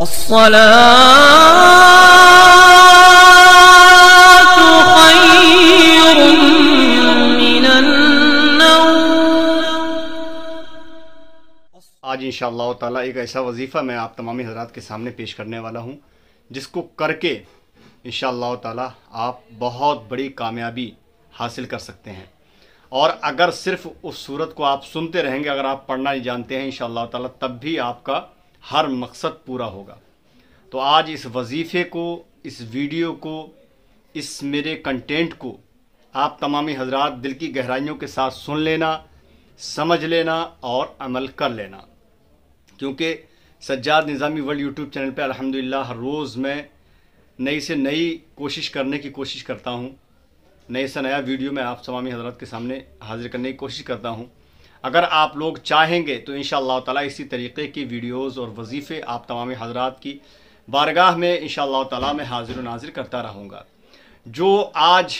आज इन ताला एक ऐसा वजीफ़ा मैं आप तमामी हजरात के सामने पेश करने वाला हूँ जिसको करके इन ताला आप बहुत बड़ी कामयाबी हासिल कर सकते हैं और अगर सिर्फ उस सूरत को आप सुनते रहेंगे अगर आप पढ़ना ही जानते हैं इन ताला तब भी आपका हर मकसद पूरा होगा तो आज इस वजीफ़े को इस वीडियो को इस मेरे कंटेंट को आप तमामी हजरात दिल की गहराइयों के साथ सुन लेना समझ लेना और अमल कर लेना क्योंकि Sajjad Nizami world YouTube channel पर अलहमदिल्ला हर रोज़ मैं नई से नई कोशिश करने की कोशिश करता हूँ नए से नया वीडियो मैं आप तमामी हजरात के सामने हाजिर करने की कोशिश करता हूँ अगर आप लोग चाहेंगे तो इन ताला इसी तरीके की वीडियोस और वजीफ़े आप तमाम हजरात की बारगाह में इन ताला मैं हाजिर नाजिर करता रहूँगा जो आज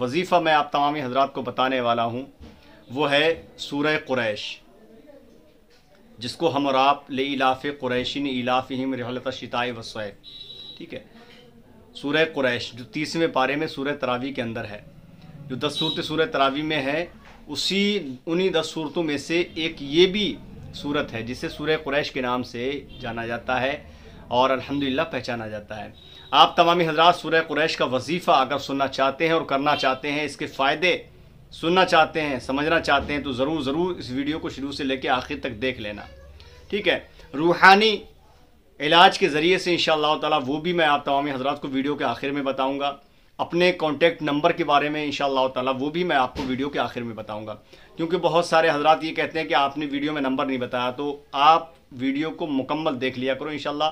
वजीफ़ा मैं आप तमाम हजरात को बताने वाला हूँ वो है सूर्य क्रैश जिसको हम और आप ले इलाफ़ क़ुरैशिन इलाफ़िम रहलत शिताए वसै ठीक है सूर क्रैश जो तीसवें पारे में सूर तरावी के अंदर है जो दस सूरत सूर तरावी में है उसी उन्हीं दस सूरतों में से एक ये भी सूरत है जिसे सूर्य क्रैश के नाम से जाना जाता है और अल्हम्दुलिल्लाह पहचाना जाता है आप तमामी हजरात सूर्य क्रैश का वजीफ़ा अगर सुनना चाहते हैं और करना चाहते हैं इसके फ़ायदे सुनना चाहते हैं समझना चाहते हैं तो ज़रूर ज़रूर इस वीडियो को शुरू से लेकर आखिर तक देख लेना ठीक है रूहानी इलाज के ज़रिए से इन ताला वो भी मैं आप तमामी हजरात को वीडियो के आखिर में बताऊँगा अपने कॉन्टैक्ट नंबर के बारे में इन ताला वो भी मैं आपको वीडियो के आखिर में बताऊंगा क्योंकि बहुत सारे हजरात ये कहते हैं कि आपने वीडियो में नंबर नहीं बताया तो आप वीडियो को मुकम्मल देख लिया करो इन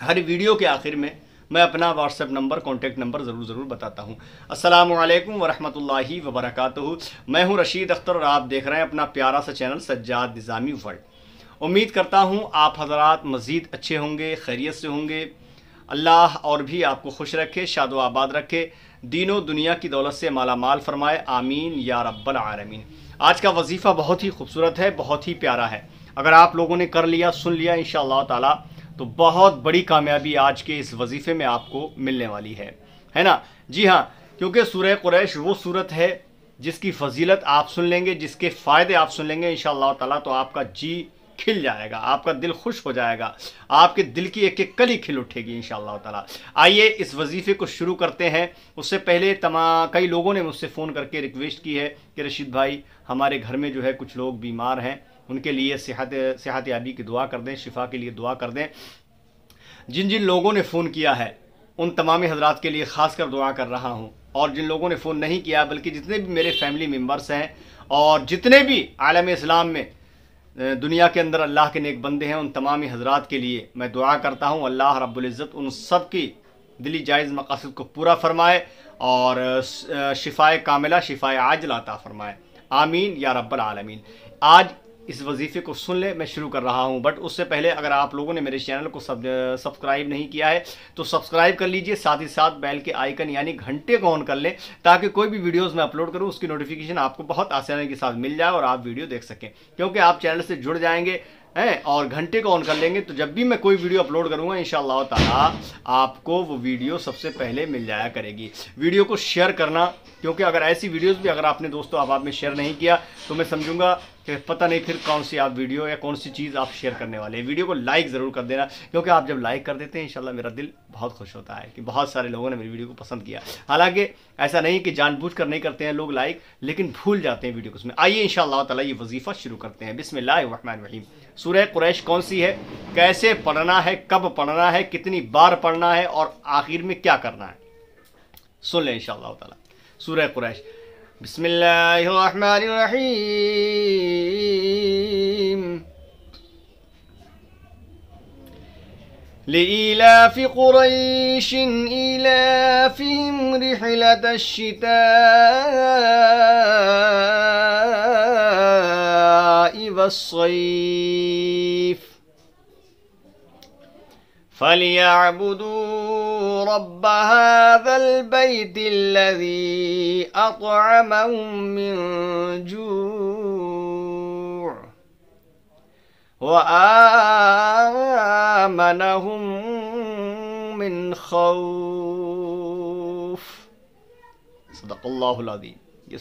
हर वीडियो के आखिर में मैं अपना व्हाट्सएप नंबर कॉन्टैक्ट नंबर ज़रूर ज़रूर बताता हूँ असल वरहमत ला वबरक मैं हूँ रशीद अख्तर और आप देख रहे हैं अपना प्यारा सा चैनल सज्जाद निज़ामी वर्ल्ड उम्मीद करता हूँ आप हजरात मज़ीद अच्छे होंगे खैरियत से होंगे अल्लाह और भी आपको खुश रखे शादो आबाद रखे दीनों दुनिया की दौलत से माला माल फरमाए आमीन या रब्बल आरमीन आज का वजीफ़ा बहुत ही खूबसूरत है बहुत ही प्यारा है अगर आप लोगों ने कर लिया सुन लिया इन ताला तो बहुत बड़ी कामयाबी आज के इस वजीफ़े में आपको मिलने वाली है है ना जी हाँ क्योंकि सूर्य क्रैश वो सूरत है जिसकी फजीलत आप सुन लेंगे जिसके फ़ायदे आप सुन लेंगे इन ताला तो आपका जी खिल जाएगा आपका दिल खुश हो जाएगा आपके दिल की एक एक कली खिल उठेगी इन ताला आइए इस वजीफे को शुरू करते हैं उससे पहले तमाम कई लोगों ने मुझसे फ़ोन करके रिक्वेस्ट की है कि रशीद भाई हमारे घर में जो है कुछ लोग बीमार हैं उनके लिए सेहत सेहत याबी की दुआ कर दें शिफा के लिए दुआ कर दें जिन जिन लोगों ने फ़ोन किया है उन तमाम हजरात के लिए ख़ास कर दुआ कर रहा हूँ और जिन लोगों ने फ़ोन नहीं किया बल्कि जितने भी मेरे फैमिली मेम्बर्स हैं और जितने भी आलम इस्लाम में दुनिया के अंदर अल्लाह के नेक बंदे हैं उन तमामी हजरात के लिए मैं दुआ करता हूँ अल्लाह रब्ज़त उन सब की दिली जायज़ मकासद को पूरा फरमाए और शिफाय कामिला शिफाय आज लाता फरमाए आमीन या रब्बल आलमीन आज इस वजीफ़े को सुन ले मैं शुरू कर रहा हूँ बट उससे पहले अगर आप लोगों ने मेरे चैनल को सब सब्सक्राइब नहीं किया है तो सब्सक्राइब कर लीजिए साथ ही साथ बेल के आइकन यानी घंटे को ऑन कर लें ताकि कोई भी वीडियोज़ मैं अपलोड करूँ उसकी नोटिफिकेशन आपको बहुत आसानी के साथ मिल जाए और आप वीडियो देख सकें क्योंकि आप चैनल से जुड़ जाएंगे हैं और घंटे को ऑन कर लेंगे तो जब भी मैं कोई वीडियो अपलोड करूँगा इन ताला आपको वो वीडियो सबसे पहले मिल जाया करेगी वीडियो को शेयर करना क्योंकि अगर ऐसी वीडियोस भी अगर आपने दोस्तों आप आप में शेयर नहीं किया तो मैं समझूंगा कि पता नहीं फिर कौन सी आप वीडियो या कौन सी चीज़ आप शेयर करने वाले हैं वीडियो को लाइक ज़रूर कर देना क्योंकि आप जब लाइक कर देते हैं इंशाल्लाह मेरा दिल बहुत खुश होता है कि बहुत सारे लोगों ने मेरी वीडियो को पसंद किया हालांकि ऐसा नहीं कि जानबूझ कर नहीं करते हैं लोग लाइक लेकिन भूल जाते हैं वीडियो को उसमें आइए इन ताला ये वजीफ़ा शुरू करते हैं बिसमान वहीम सूर्य कुरैश कौन सी है कैसे पढ़ना है कब पढ़ना है कितनी बार पढ़ना है और आखिर में क्या करना है सुन लें इन शाह सूर्य कुरैश بسم الله الرحمن الرحيم لإيلاف قريش إيلافهم رحلة الشتاء والصيف فليعبدوا رب هذا البيت الذي أطعمهم من جوع وآمنهم من خوف صدق الله العظيم ये ہے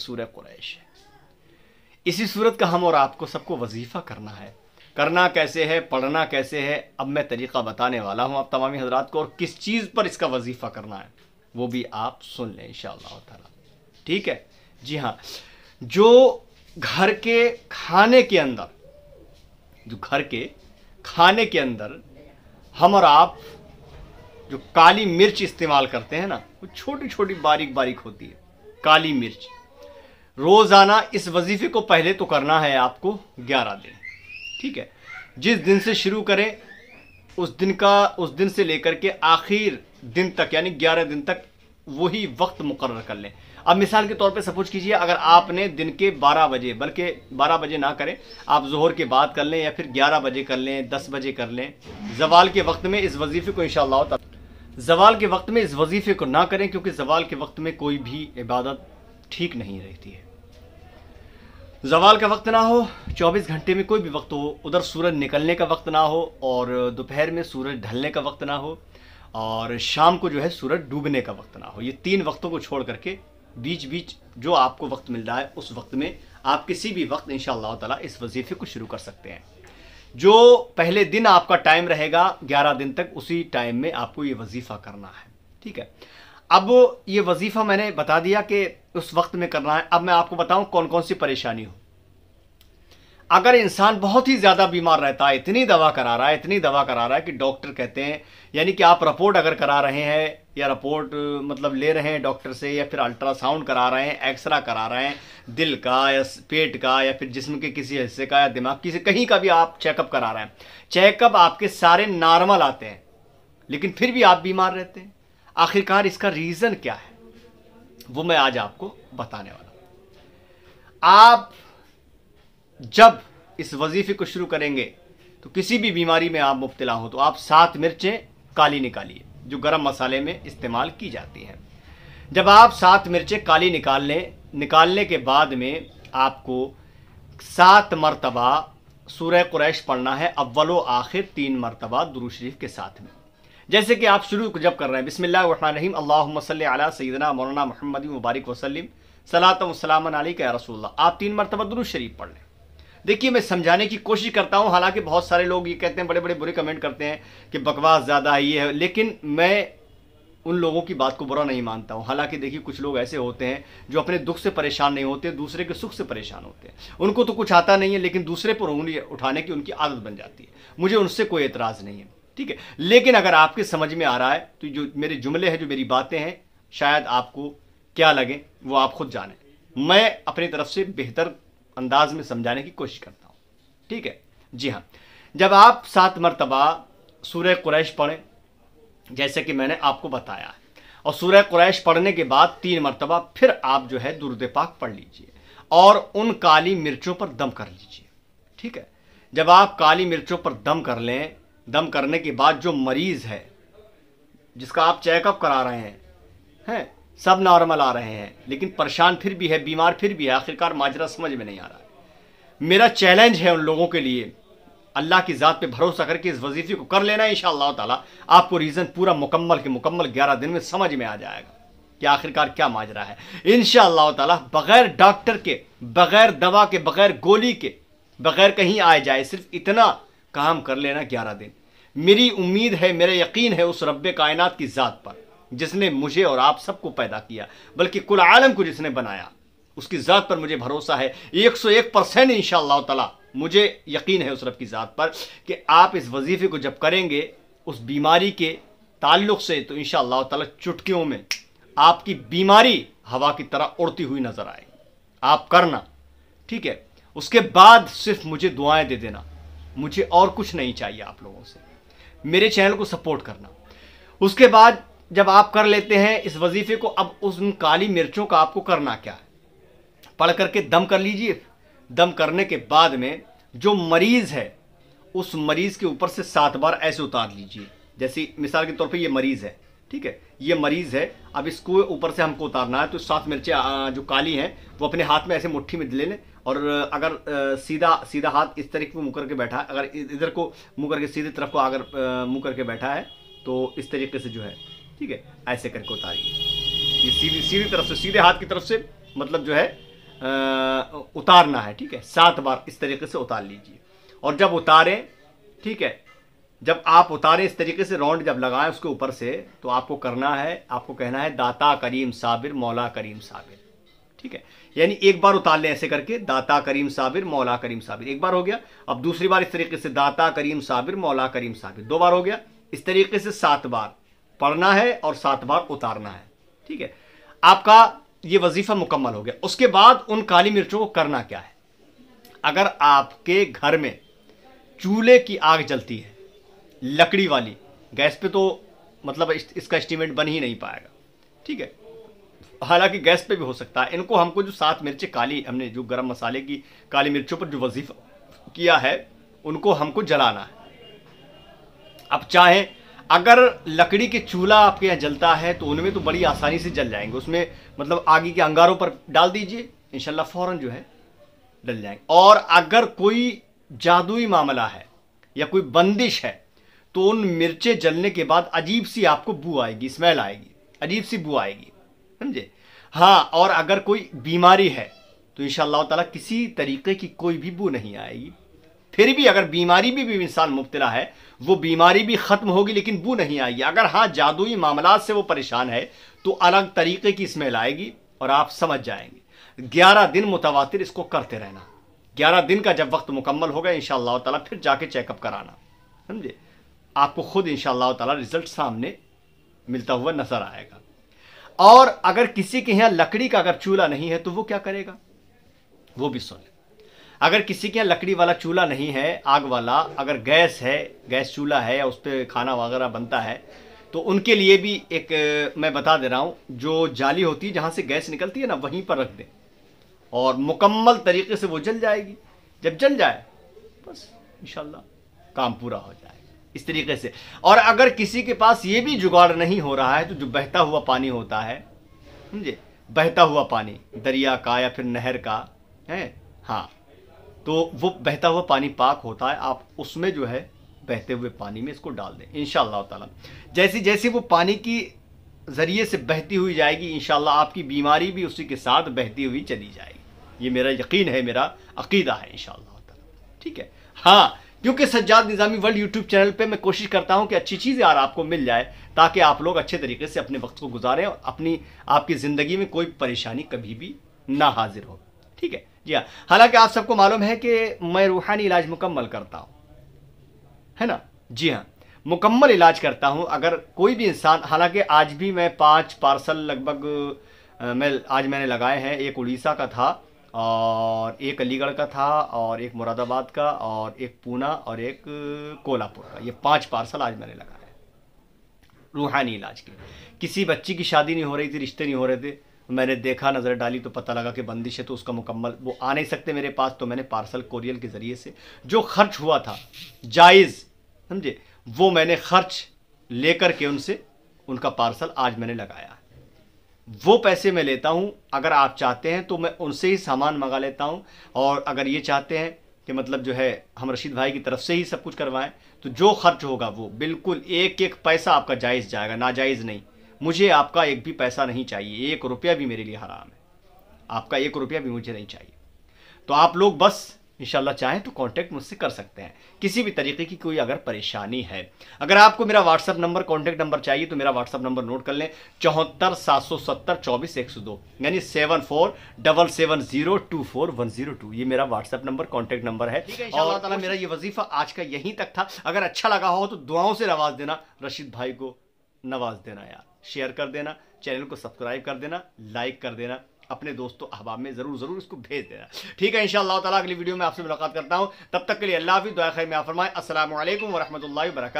اسی है کا ہم اور آپ کو سب کو وظیفہ کرنا ہے करना कैसे है पढ़ना कैसे है अब मैं तरीक़ा बताने वाला हूँ आप तमामी हजरात को और किस चीज़ पर इसका वजीफ़ा करना है वो भी आप सुन लें इन ताला ठीक है जी हाँ जो घर के खाने के अंदर जो घर के खाने के अंदर हम और आप जो काली मिर्च इस्तेमाल करते हैं ना वो छोटी छोटी बारीक बारीक होती है काली मिर्च रोज़ाना इस वजीफ़े को पहले तो करना है आपको ग्यारह दिन ठीक है जिस दिन से शुरू करें उस दिन का उस दिन से लेकर के आखिर दिन तक यानी ग्यारह दिन तक वही वक्त मुकर कर लें अब मिसाल के तौर पे सपोज कीजिए अगर आपने दिन के 12 बजे बल्कि 12 बजे ना करें आप जोहर के बाद कर लें या फिर 11 बजे कर लें 10 बजे कर लें जवाल के वक्त में इस वजीफे को इन जवाल के वक्त में इस वजीफे को ना करें क्योंकि जवाल के वक्त में कोई भी इबादत ठीक नहीं रहती है जवाल का वक्त ना हो 24 घंटे में कोई भी वक्त हो उधर सूरज निकलने का वक्त ना हो और दोपहर में सूरज ढलने का वक्त ना हो और शाम को जो है सूरज डूबने का वक्त ना हो ये तीन वक्तों को छोड़ करके बीच बीच जो आपको वक्त मिल रहा है उस वक्त में आप किसी भी वक्त इन ताला इस वजीफे को शुरू कर सकते हैं जो पहले दिन आपका टाइम रहेगा ग्यारह दिन तक उसी टाइम में आपको ये वजीफ़ा करना है ठीक है अब ये वजीफ़ा मैंने बता दिया कि उस वक्त में करना है अब मैं आपको बताऊं कौन कौन सी परेशानी हो अगर इंसान बहुत ही ज़्यादा बीमार रहता है इतनी दवा करा रहा है इतनी दवा करा रहा है कि डॉक्टर कहते हैं यानी कि आप रिपोर्ट अगर करा रहे हैं या रिपोर्ट मतलब ले रहे हैं डॉक्टर से या फिर अल्ट्रासाउंड करा रहे हैं एक्सरे करा रहे हैं दिल का या पेट का या फिर जिसम के किसी हिस्से का या दिमाग किसी कहीं का भी आप चेकअप करा रहे हैं चेकअप आपके सारे नॉर्मल आते हैं लेकिन फिर भी आप बीमार रहते हैं आखिरकार इसका रीज़न क्या है वो मैं आज आपको बताने वाला हूँ आप जब इस वजीफे को शुरू करेंगे तो किसी भी बीमारी में आप मुब्तला हो तो आप सात मिर्चें काली निकालिए जो गरम मसाले में इस्तेमाल की जाती हैं जब आप सात मिर्चें काली निकाल लें निकालने के बाद में आपको सात मरतबा सूर्य कुरैश पढ़ना है अव्वल आखिर तीन मरतबा दुरू शरीफ के साथ में जैसे कि आप शुरू जब कर रहे हैं बिसमीम अल्ला सैदना मौलाना महमद मुबारक वसलम सलातम रसोल्ला आप तीन मरतबा दुरुज शरीफ पढ़ लें देखिए मैं समझाने की कोशिश करता हूँ हालांकि बहुत सारे लोग ये कहते हैं बड़े बड़े बुरे कमेंट करते हैं कि बकवास ज़्यादा ये है लेकिन मैं उन लोगों की बात को बुरा नहीं मानता हूँ हालांकि देखिए कुछ लोग ऐसे होते हैं जो अपने दुख से परेशान नहीं होते दूसरे के सुख से परेशान होते हैं उनको तो कुछ आता नहीं है लेकिन दूसरे पर उंगली उठाने की उनकी आदत बन जाती है मुझे उनसे कोई एतराज़ नहीं है ठीक है लेकिन अगर आपके समझ में आ रहा है तो जो मेरे जुमले हैं जो मेरी बातें हैं शायद आपको क्या लगे वो आप खुद जाने मैं अपनी तरफ से बेहतर अंदाज में समझाने की कोशिश करता हूँ ठीक है जी हाँ जब आप सात मरतबा सूर्य क्रैश पढ़ें जैसे कि मैंने आपको बताया है और सूर्य क्रैश पढ़ने के बाद तीन मरतबा फिर आप जो है दुर्द पाक पढ़ लीजिए और उन काली मिर्चों पर दम कर लीजिए ठीक है जब आप काली मिर्चों पर दम कर लें दम करने के बाद जो मरीज़ है जिसका आप चेकअप करा रहे हैं हैं सब नॉर्मल आ रहे हैं लेकिन परेशान फिर भी है बीमार फिर भी है आखिरकार माजरा समझ में नहीं आ रहा है मेरा चैलेंज है उन लोगों के लिए अल्लाह की ज़ात पे भरोसा करके इस वजीफे को कर लेना इन ताला आपको रीज़न पूरा मुकम्मल के मुकम्मल ग्यारह दिन में समझ में आ जाएगा कि आखिरकार क्या माजरा है इन ताला बगैर डॉक्टर के बगैर दवा के बगैर गोली के बगैर कहीं आए जाए सिर्फ इतना काम कर लेना ग्यारह दिन मेरी उम्मीद है मेरा यकीन है उस रब कायनात की ज़ात पर जिसने मुझे और आप सबको पैदा किया बल्कि कुल आलम को जिसने बनाया उसकी ज़ात पर मुझे भरोसा है 101 परसेंट इन ताला मुझे यकीन है उस रब की ज़ात पर कि आप इस वजीफ़े को जब करेंगे उस बीमारी के ताल्लुक से तो इन ताला चुटकियों में आपकी बीमारी हवा की तरह उड़ती हुई नज़र आएगी आप करना ठीक है उसके बाद सिर्फ मुझे दुआएं दे देना मुझे और कुछ नहीं चाहिए आप लोगों से मेरे चैनल को सपोर्ट करना उसके बाद जब आप कर लेते हैं इस वजीफे को अब उस काली मिर्चों का आपको करना क्या है पढ़ करके दम कर लीजिए दम करने के बाद में जो मरीज़ है उस मरीज़ के ऊपर से सात बार ऐसे उतार लीजिए जैसे मिसाल के तौर पे ये मरीज़ है ठीक है ये मरीज़ है अब इसको ऊपर से हमको उतारना है तो सात मिर्चें जो काली हैं वो अपने हाथ में ऐसे मुट्ठी में ले लें और अगर सीधा सीधा हाथ इस तरीके को मुँह करके बैठा है अगर इधर को मुँह करके सीधे तरफ को अगर मुँह करके बैठा है तो इस तरीके से जो है ठीक है ऐसे करके उतारिए ये सीधी सीधी तरफ से सीधे हाथ की तरफ से मतलब जो है आ, उतारना है ठीक है सात बार इस तरीके से उतार लीजिए और जब उतारें ठीक है जब आप उतारें इस तरीके से राउंड जब लगाएं उसके ऊपर से तो आपको करना है आपको कहना है दाता करीम साबिर मौला करीम साबिर ठीक है यानी एक बार उतार लें ऐसे करके दाता करीम साबिर मौला करीम साबिर एक बार हो गया अब दूसरी बार इस तरीके से दाता करीम साबिर मौला करीम साबिर दो बार हो गया इस तरीके से सात बार पढ़ना है और सात बार उतारना है ठीक है आपका ये वजीफ़ा मुकम्मल हो गया उसके बाद उन काली मिर्चों को करना क्या है अगर आपके घर में चूल्हे की आग जलती है लकड़ी वाली गैस पे तो मतलब इस, इसका एस्टिमेट बन ही नहीं पाएगा ठीक है हालांकि गैस पे भी हो सकता है इनको हमको जो सात मिर्चें काली हमने जो गरम मसाले की काली मिर्चों पर जो वजीफ किया है उनको हमको जलाना है अब चाहे अगर लकड़ी के चूल्हा आपके यहाँ जलता है तो उनमें तो बड़ी आसानी से जल जाएंगे उसमें मतलब आगे के अंगारों पर डाल दीजिए इनशाला फ़ौर जो है डल जाएंगे और अगर कोई जादुई मामला है या कोई बंदिश है तो उन मिर्चें जलने के बाद अजीब सी आपको बू आएगी स्मेल आएगी अजीब सी बू आएगी समझे हाँ और अगर कोई बीमारी है तो इन ताला किसी तरीके की कोई भी बू नहीं आएगी फिर भी अगर बीमारी भी, भी इंसान मुबतला है वो बीमारी भी ख़त्म होगी लेकिन बू नहीं आएगी अगर हाँ जादुई मामला से वो परेशान है तो अलग तरीके की स्मेल आएगी और आप समझ जाएंगे ग्यारह दिन मुतवातिर इसको करते रहना ग्यारह दिन का जब वक्त मुकम्मल होगा इन ताला फिर जाके चेकअप कराना समझे आपको खुद इन ताला रिजल्ट सामने मिलता हुआ नजर आएगा और अगर किसी के यहाँ लकड़ी का अगर चूल्हा नहीं है तो वो क्या करेगा वो भी सुन अगर किसी के यहाँ लकड़ी वाला चूल्हा नहीं है आग वाला अगर गैस है गैस चूल्हा है या उस पर खाना वगैरह बनता है तो उनके लिए भी एक मैं बता दे रहा हूँ जो जाली होती है जहाँ से गैस निकलती है ना वहीं पर रख दें और मुकम्मल तरीके से वो जल जाएगी जब जल जाए बस इन काम पूरा हो जाए इस तरीके से और अगर किसी के पास ये भी जुगाड़ नहीं हो रहा है तो जो बहता हुआ पानी होता है समझे बहता हुआ पानी दरिया का या फिर नहर का है हाँ तो वो बहता हुआ पानी पाक होता है आप उसमें जो है बहते हुए पानी में इसको डाल दें इन ताला जैसी जैसी वो पानी की ज़रिए से बहती हुई जाएगी इन आपकी बीमारी भी उसी के साथ बहती हुई चली जाएगी ये मेरा यकीन है मेरा अकीदा है इन ताला ठीक है हाँ क्योंकि Sajjad Nizami world YouTube channel पे मैं कोशिश करता हूँ कि अच्छी चीज़ यार आपको मिल जाए ताकि आप लोग अच्छे तरीके से अपने वक्त को गुजारें और अपनी आपकी ज़िंदगी में कोई परेशानी कभी भी ना हाजिर हो ठीक है जी हाँ हालांकि आप सबको मालूम है कि मैं रूहानी इलाज मुकम्मल करता हूँ है ना जी हाँ मुकम्मल इलाज करता हूँ अगर कोई भी इंसान हालांकि आज भी मैं पाँच पार्सल लगभग मैं आज मैंने लगाए हैं एक उड़ीसा का था और एक अलीगढ़ का था और एक मुरादाबाद का और एक पूना और एक कोल्हापुर का ये पांच पार्सल आज मैंने लगाए रूहानी इलाज के किसी बच्ची की शादी नहीं हो रही थी रिश्ते नहीं हो रहे थे मैंने देखा नज़र डाली तो पता लगा कि बंदिश है तो उसका मुकम्मल वो आ नहीं सकते मेरे पास तो मैंने पार्सल कोरियल के ज़रिए से जो खर्च हुआ था जायज़ समझे वो मैंने खर्च लेकर के उनसे उनका पार्सल आज मैंने लगाया वो पैसे मैं लेता हूँ अगर आप चाहते हैं तो मैं उनसे ही सामान मंगा लेता हूँ और अगर ये चाहते हैं कि मतलब जो है हम रशीद भाई की तरफ से ही सब कुछ करवाएं तो जो खर्च होगा वो बिल्कुल एक एक पैसा आपका जायज़ जाएगा नाजायज़ नहीं मुझे आपका एक भी पैसा नहीं चाहिए एक रुपया भी मेरे लिए हराम है आपका एक रुपया भी मुझे नहीं चाहिए तो आप लोग बस इन शाह चाहें तो कांटेक्ट मुझसे कर सकते हैं किसी भी तरीके की कोई अगर परेशानी है अगर आपको मेरा व्हाट्सअप नंबर कांटेक्ट नंबर चाहिए तो मेरा व्हाट्सअप नंबर नोट कर लें चौहत्तर सात सौ सत्तर चौबीस एक सौ दो यानी seven four double seven zero two four one zero two ये मेरा व्हाट्सअप नंबर कॉन्टैक्ट नंबर है और ताला मेरा ये वजीफा आज का यहीं तक था अगर अच्छा लगा हो तो दुआओं से नवाज देना रशीद भाई को नवाज देना यार शेयर कर देना चैनल को सब्सक्राइब कर देना लाइक कर देना अपने दोस्तों अहबाब में ज़रूर ज़रूर इसको भेज देना ठीक है इन तला अगली वीडियो में आपसे मुलाकात करता हूँ तब तक के लिए अल्लाह हाफिज़ दुआ खैर में फरमाए असल वरहमल वर्क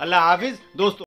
अल्लाह हाफिज़ दोस्तों